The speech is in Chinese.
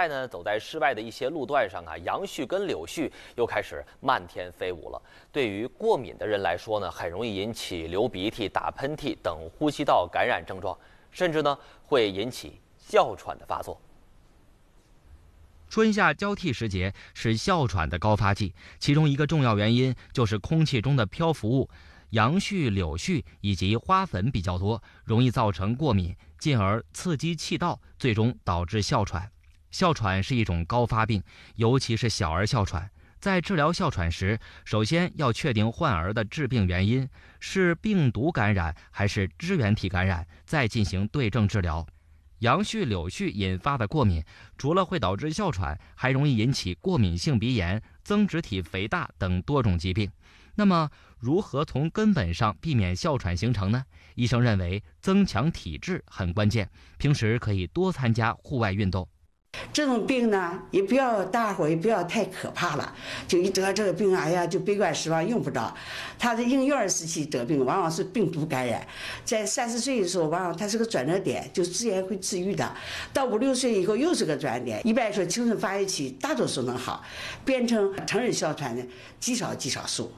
在呢，走在室外的一些路段上啊，杨絮跟柳絮又开始漫天飞舞了。对于过敏的人来说呢，很容易引起流鼻涕、打喷嚏等呼吸道感染症状，甚至呢会引起哮喘的发作。春夏交替时节是哮喘的高发季，其中一个重要原因就是空气中的漂浮物、杨絮、柳絮以及花粉比较多，容易造成过敏，进而刺激气道，最终导致哮喘。哮喘是一种高发病，尤其是小儿哮喘。在治疗哮喘时，首先要确定患儿的致病原因是病毒感染还是支原体感染，再进行对症治疗。杨絮、柳絮引发的过敏，除了会导致哮喘，还容易引起过敏性鼻炎、增殖体肥大等多种疾病。那么，如何从根本上避免哮喘形成呢？医生认为，增强体质很关键，平时可以多参加户外运动。这种病呢，也不要大伙也不要太可怕了，就一得这个病哎呀，就悲观失望用不着。他在婴幼儿时期得病，往往是病毒感染，在三四岁的时候，往往他是个转折点，就自然会治愈的。到五六岁以后又是个转折点，一般说青春发育期大多数能好，变成成人哮喘的极少极少数。